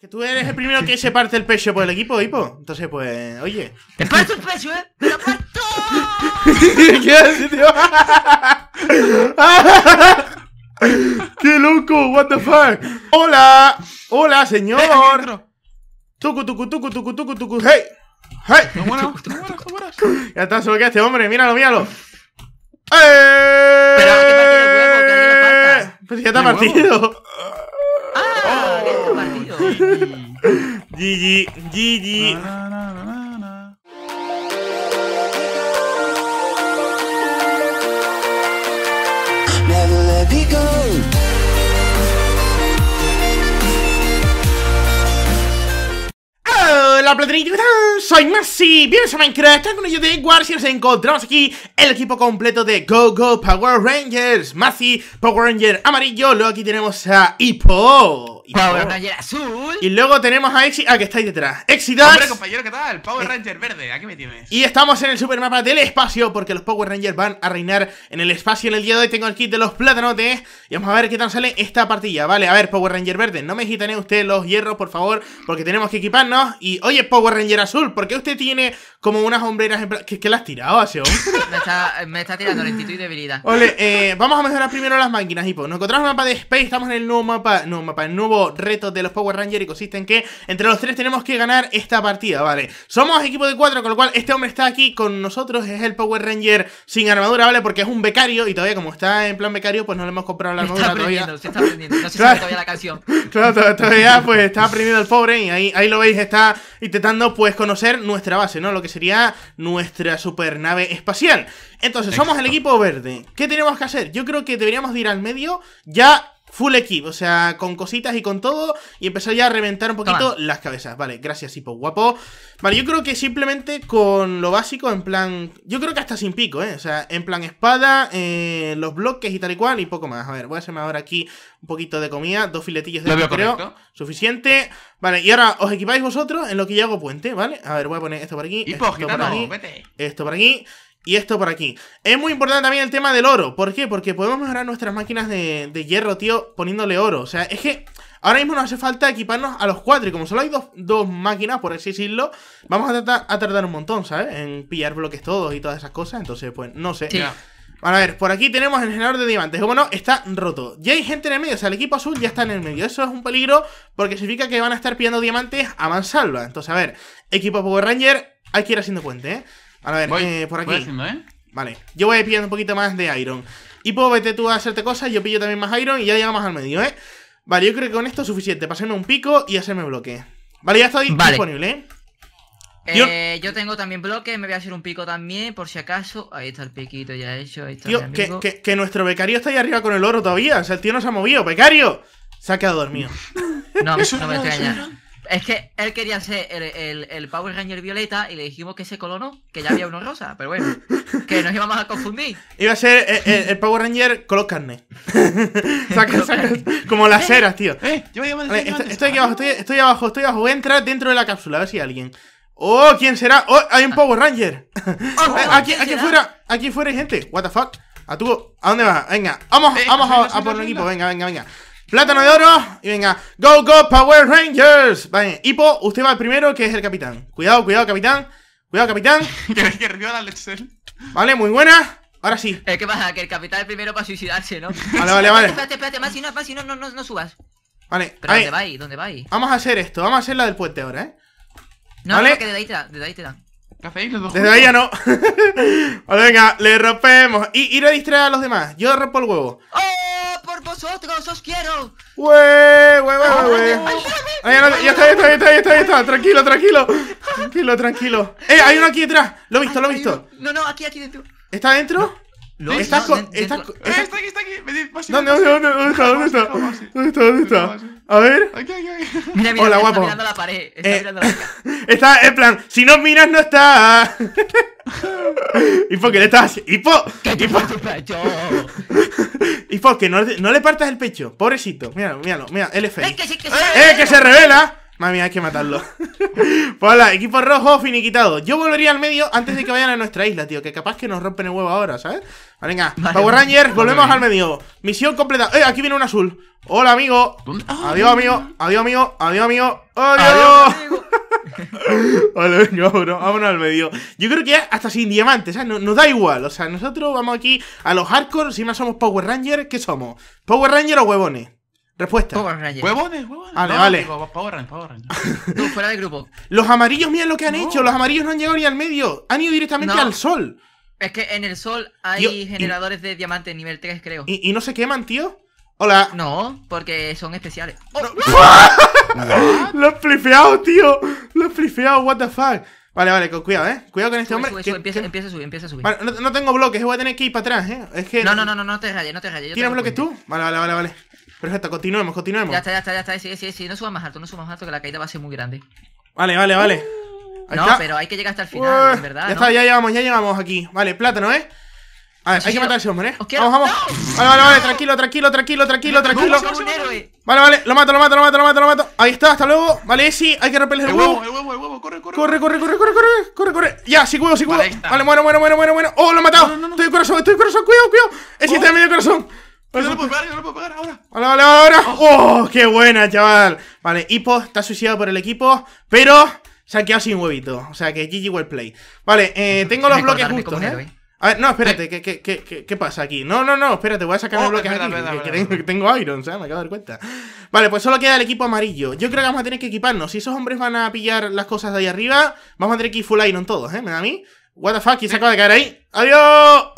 Que tú eres el primero que se parte el pecho por el equipo, Hipo. Entonces, pues, oye. ¡Te parto el pecho, eh! ¡Te lo parto! ¿Qué haces, tío? ¡Qué loco! ¡What the fuck! ¡Hola! ¡Hola, señor! ¡Tucu, tucu, tucu, tucu, tucu, tucu! ¡Hey! ¡Hey! ¡No mueras! ¡No mueras! Ya está, solo que este hombre. Míralo, míralo. ¡Eh! Pero, que partido el huevo, Pues ya está partido. ¡Ah! ¡Esto partido! GG, GG. Hola let soy Masi, bienvenidos a Minecraft, con ellos de War y nos encontramos aquí el equipo completo de Go Go Power Rangers Masi, Power Ranger amarillo, luego aquí tenemos a Hippo Power Ranger azul. Y luego tenemos a Exi. Ah, que está ahí detrás. Exit hola compañero, ¿qué tal? Power eh, Ranger verde. Aquí me tienes. Y estamos en el super mapa del espacio. Porque los Power Rangers van a reinar en el espacio. En el día de hoy tengo el kit de los platanotes. Y vamos a ver qué tal sale esta partida. Vale, a ver, Power Ranger verde. No me gitane usted los hierros, por favor. Porque tenemos que equiparnos. Y oye, Power Ranger azul. ¿Por qué usted tiene como unas hombreras en. ¿Qué, las has tirado, ese me, está, me está tirando lentitud y debilidad. Ole, eh, vamos a mejorar primero las máquinas, Hipo. Nos encontramos en el mapa de Space. Estamos en el nuevo mapa. No, mapa, el nuevo Retos de los Power Rangers y consiste en que entre los tres tenemos que ganar esta partida, ¿vale? Somos equipo de cuatro, con lo cual este hombre está aquí con nosotros, es el Power Ranger sin armadura, ¿vale? Porque es un becario y todavía como está en plan becario, pues no le hemos comprado la armadura todavía. está aprendiendo, no claro. todavía la canción. Claro, todavía pues está aprendiendo el pobre y ahí, ahí lo veis, está intentando pues conocer nuestra base, ¿no? Lo que sería nuestra supernave espacial. Entonces, somos el equipo verde. ¿Qué tenemos que hacer? Yo creo que deberíamos ir al medio ya Full equip, o sea, con cositas y con todo. Y empezar ya a reventar un poquito las cabezas. Vale, gracias, Hipo, guapo. Vale, yo creo que simplemente con lo básico, en plan. Yo creo que hasta sin pico, ¿eh? O sea, en plan espada, eh, los bloques y tal y cual, y poco más. A ver, voy a hacerme ahora aquí un poquito de comida, dos filetillos de creo. Suficiente. Vale, y ahora os equipáis vosotros en lo que yo hago puente, ¿vale? A ver, voy a poner esto por aquí. Hipo, esto por aquí, Esto por aquí y esto por aquí. Es muy importante también el tema del oro. ¿Por qué? Porque podemos mejorar nuestras máquinas de, hierro, tío, poniéndole oro. O sea, es que ahora mismo nos hace falta equiparnos a los cuatro. Y como solo hay dos, máquinas, por así decirlo, vamos a, tratar, a tardar un montón, ¿sabes? En pillar bloques todos y todas esas cosas. Entonces, pues, no sé. Bueno, a ver, por aquí tenemos el generador de diamantes. Como no, está roto. Ya hay gente en el medio, o sea, el equipo azul ya está en el medio. Eso es un peligro porque significa que van a estar pillando diamantes a mansalva. Entonces, a ver, equipo Power Ranger, hay que ir haciendo puente, ¿eh? A ver, eh, por aquí. ¿eh? Vale, yo voy a pillando un poquito más de Iron. Y puedo vete tú a hacerte cosas, yo pillo también más Iron y ya llegamos al medio, ¿eh? Vale, yo creo que con esto es suficiente. Pasarme un pico y hacerme bloque. Vale, ya está disponible, ¿eh? Eh, yo... tengo también bloque me voy a hacer un pico también, por si acaso. Ahí está el piquito ya hecho. Ahí está tío, que, nuestro becario está ahí arriba con el oro todavía. O sea, el tío no se ha movido, becario. Se ha quedado dormido. No, no me extraña. Es que él quería ser el, Power Ranger Violeta y le dijimos que ese colono, que ya había uno rosa, pero bueno, que nos íbamos a confundir. Iba a ser el, Power Ranger color carne. saca, como las ceras, tío. Eh, eh, estoy, aquí abajo, estoy, estoy, abajo, estoy abajo. Voy a entrar dentro de la cápsula, a ver si hay alguien. ¡Oh! ¿Quién será? ¡Oh! Hay un ah. Power Ranger. Oh, eh, aquí, aquí fuera, aquí fuera hay gente. What the fuck? ¿A, tú, ¿A dónde va? Venga, vamos, vamos a, por el equipo. Venga, venga, venga. Plátano de oro. Y venga. Go, go, Power Rangers. Vale, Hipo usted va el primero, que es el capitán. Cuidado, cuidado, capitán. Cuidado, capitán. que la Vale, muy buena. Ahora sí. Eh, ¿Qué pasa? Que el capitán es primero para suicidarse, ¿no? Vale, vale, vale. Espérate, espérate, si no, si no, no, no, no subas. Vale. ahí. ¿dónde vais? ¿Dónde vais? Vamos a hacer esto, vamos a hacer la del puente ahora, ¿eh? No, ¿Vale? que desde ahí te da, desde ahí te da. dos Desde ahí ya no. vale, venga, le rompemos. Y ir a distraer a los demás. Yo rompo el huevo. ¡Oh! vosotros, os quiero. Wey, wey, wey, wey. Ya está, ya está, ya está, está. Tranquilo, tranquilo. Tranquilo, tranquilo. Eh, hay uno aquí detrás. Lo he visto, lo he visto. No, no, aquí, aquí dentro. ¿Está dentro? No, eh, está, está, aquí, está aquí. ¿dónde está? ¿Dónde está? ¿Dónde está? ¿Dónde está? A ver. Aquí, aquí, Mira, mira, está mirando la pared. Está eh, mirando la pared. Está, en plan, si no miras, no está. por que le estás y por tipo el pecho. Hipo, que no, no, le partas el pecho. Pobrecito. Míralo, míralo, mira, el es ¡Eh, que, se, revela! Mami, hay que matarlo. pues hola, equipo rojo finiquitado. Yo volvería al medio antes de que vayan a nuestra isla, tío. Que capaz que nos rompen el huevo ahora, ¿sabes? Ah, venga, Power Ranger, volvemos al medio. Misión completa. ¡Eh! Aquí viene un azul. Hola, amigo. Adiós, amigo. Adiós, amigo. Adiós, amigo. Adiós. Adiós vale, venga, al medio. Yo creo que hasta sin diamantes, ¿sabes? Nos, nos, da igual. O sea, nosotros vamos aquí a los hardcore. Si no somos Power Ranger, ¿qué somos? ¿Power Ranger o huevones? Respuesta. Power Ranger. Huevones, huevones. Vale, vale. Power Ranger, Power Ranger. fuera de grupo. Los amarillos, miren lo que han hecho. Los amarillos no han llegado ni al medio. Han ido directamente al sol. Es que en el sol hay generadores de diamante nivel 3, creo. ¿Y, no se queman, tío? Hola. No, porque son especiales. Oh. lo he flifeado, tío. Lo he flifeado, what the fuck. Vale, vale, cuidado, eh. Cuidado con este hombre. empieza, empieza, a subir, empieza a subir. no, tengo bloques, eh, voy a tener que ir para atrás, eh. Es que. No, no, no, no, no te rayes, no te rayes. ¿Tienes bloques tú? Vale, vale, vale, vale. Perfecto, continuemos, continuemos. Ya está, ya está, ya está. Sí, sí, sí. No subas más alto, no subas más alto que la caída va a ser muy grande. Vale, vale, vale. No, pero hay que llegar hasta el final, en verdad. Ya ¿no? está, ya llegamos, ya llegamos aquí. Vale, plátano, ¿eh? A ver, hay que matar a ese hombre, ¿eh? Vamos, vamos. Vale, vale, vale, tranquilo, tranquilo, tranquilo, tranquilo, tranquilo. Vale, vale, lo mato, lo mato, lo mato, lo mato, lo mato. Ahí está, hasta luego. Vale, sí, hay que romperle el, el huevo. El huevo, el huevo, corre, corre. Corre, corre, corre, corre, corre, corre, corre. Ya, sí, huevo, sí, huevo. Vale, bueno, muero, muero, muero, muero, Oh, lo he matado. No, no, estoy de corazón, estoy de corazón, cuidado, cuidado. Ese que está en medio corazón. Yo no lo puedo pagar, yo no puedo pagar ahora. Vale, vale, ahora. Oh. qué buena, chaval. Vale, Hippo está suicidado por el equipo, pero se ha quedado sin huevito. O sea que GG well play. Vale, eh, tengo los bloques justos. ¿eh? A ver, no, espérate, ¿qué, qué, qué, qué, pasa aquí? No, no, no, espérate, voy a sacar los oh, bloques aquí. que, tengo Iron, sea, Me acabo de dar cuenta. Vale, pues solo queda el equipo amarillo. Yo creo que vamos a tener que equiparnos. Si esos hombres van a pillar las cosas de ahí arriba, vamos a tener que ir full Iron todos, ¿eh? ¿Me da a mí? What the fuck, ¿quién se acaba de caer ahí? ¡Adiós!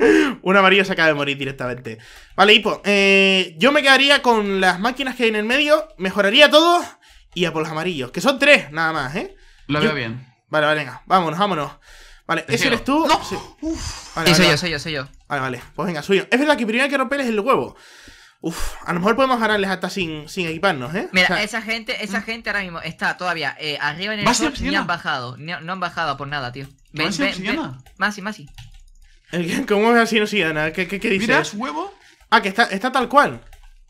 Un amarillo se acaba de morir directamente. Vale, Hipo, eh, yo me quedaría con las máquinas que hay en el medio, mejoraría todo y a por los amarillos, que son tres nada más, ¿eh? Lo veo bien. Vale, vale, venga, vámonos, vámonos. Vale, ese eres tú. No. Sí. Uf. Vale, sí, soy yo, soy yo, soy yo. Vale, vale, pues venga, suyo. Es verdad que primero hay que es el huevo. Uf, a lo mejor podemos ganarles hasta sin, sin equiparnos, ¿eh? Mira, esa gente, esa ¿Mm? gente ahora mismo está todavía eh, arriba en el sol, No han bajado, no han bajado por nada, tío. Ven, ven, más ven. Masi, Masi. ¿Cómo es así, no, sé nada ¿Qué, qué, qué dices? huevo? Ah, que está, está tal cual.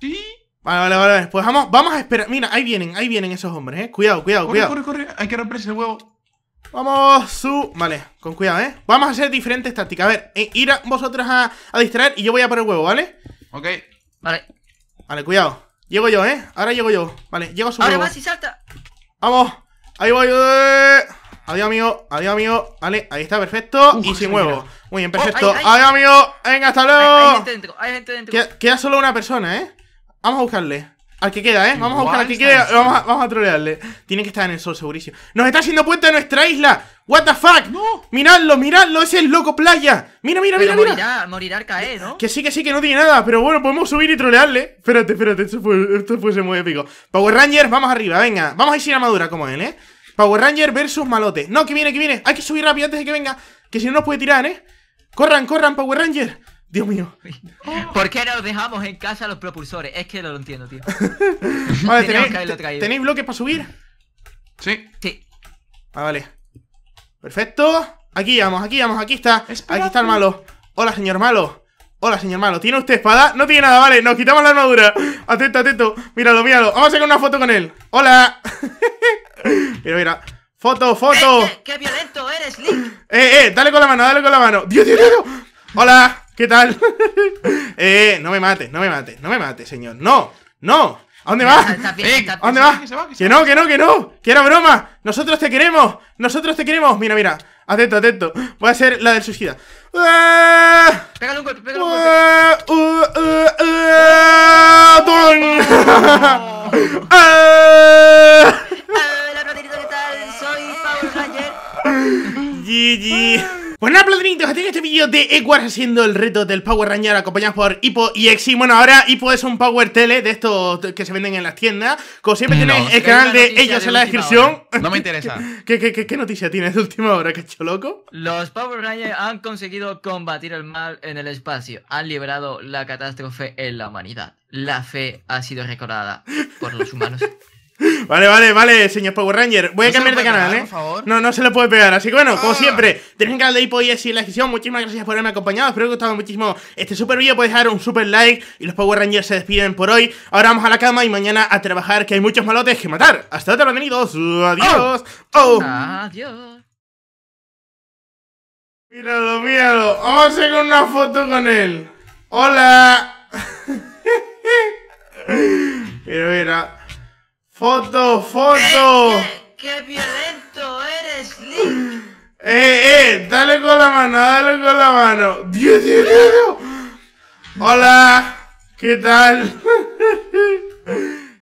Sí. Vale, vale, vale. Pues vamos, vamos a esperar. Mira, ahí vienen, ahí vienen esos hombres, eh. Cuidado, cuidado, cuidado. Corre, corre, corre. Hay que romperse el huevo. Vamos, su... Vale, con cuidado, ¿eh? Vamos a hacer diferentes tácticas. A ver, eh, ir a vosotras a, distraer y yo voy a por el huevo, ¿vale? Ok. Vale. Vale, cuidado. Llego yo, ¿eh? Ahora llego yo. Vale, llego su Ahora vas y salta. Vamos. Ahí voy. Eh. Adiós, amigo. Adiós, amigo. Vale, ahí está, perfecto. y sin huevo. Muy bien, oh, perfecto. Adiós, amigo. Venga, hasta luego. Hay, gente dentro, hay gente dentro. queda solo una persona, ¿eh? Vamos a buscarle. Al que queda, ¿eh? Vamos a buscar al que queda. Vamos a, trolearle. Tiene que estar en el sol, segurísimo. ¡Nos está haciendo puente en nuestra isla! ¡What the fuck! ¡No! ¡Miradlo, miradlo! ¡Es el loco playa! ¡Mira, mira, mira, mira, morirá, Morirá al caer, ¿no? Que sí, que sí, que no tiene nada. Pero bueno, podemos subir y trolearle. Espérate, espérate. Esto fue, esto muy épico. Power Rangers, vamos arriba, venga. Vamos a ir sin armadura, como él, ¿eh? Power Ranger versus malote. No, que viene, que viene. Hay que subir rápido antes de que venga. Que si no nos puede tirar, ¿eh? Corran, corran, Power Ranger. Dios mío. ¿Por qué nos dejamos en casa los propulsores? Es que no lo entiendo, tío. vale, tenéis, ¿tenéis bloques para subir? Sí. Sí. Ah, vale. Perfecto. Aquí vamos, aquí vamos, aquí está. Aquí está el malo. Hola, señor malo. Hola, señor malo. ¿Tiene usted espada? No tiene nada, vale. Nos quitamos la armadura. Atento, atento. Míralo, míralo. Vamos a sacar una foto con él. Hola. mira, mira. Foto, foto. Eh, qué, violento eres, Link. Eh, eh, dale con la mano, dale con la mano. Dios, Dios, Dios. Hola. ¿Qué tal? eh, no me mates, no me mates, no me mates, señor. No, no. ¿A dónde vas? ¿A dónde vas? Que no, que no, que no. Que era broma. Nosotros te queremos. Nosotros te queremos. Mira, mira. Atento, atento. Voy a ser la del suicida. Pégale un golpe, pégale un golpe. Tiene este vídeo de Equar haciendo el reto del Power Ranger acompañado por Hippo y Exi. Bueno, ahora Hippo es un Power Tele de estos que se venden en las tiendas. Como siempre no, el canal de ellos en la descripción. No me interesa. ¿Qué, qué, noticia tienes de última hora, hecho loco? Los Power Rangers han conseguido combatir el mal en el espacio. Han liberado la catástrofe en la humanidad. La fe ha sido recordada por los humanos. Vale, vale, vale, señor Power Ranger. Voy a cambiar de canal, ¿eh? No, no se lo puede pegar. Así que bueno, como ah. siempre, tenéis un canal de hipo y la descripción. Muchísimas gracias por haberme acompañado. Espero que os haya gustado muchísimo este super vídeo. Podéis dejar un super like y los Power Rangers se despiden por hoy. Ahora vamos a la cama y mañana a trabajar, que hay muchos malotes que matar. Hasta otra, bienvenidos. Adiós. Oh. oh. Mira Adiós. Míralo, míralo. Vamos a hacer una foto con él. Hola. mira, mira. ¡Foto, foto! ¡Qué, eh, eh, qué, violento eres, Link! ¡Eh, eh! ¡Dale con la mano, dale con la mano! ¡Dios, Dios, Dios! Dios! ¡Hola! ¿Qué tal?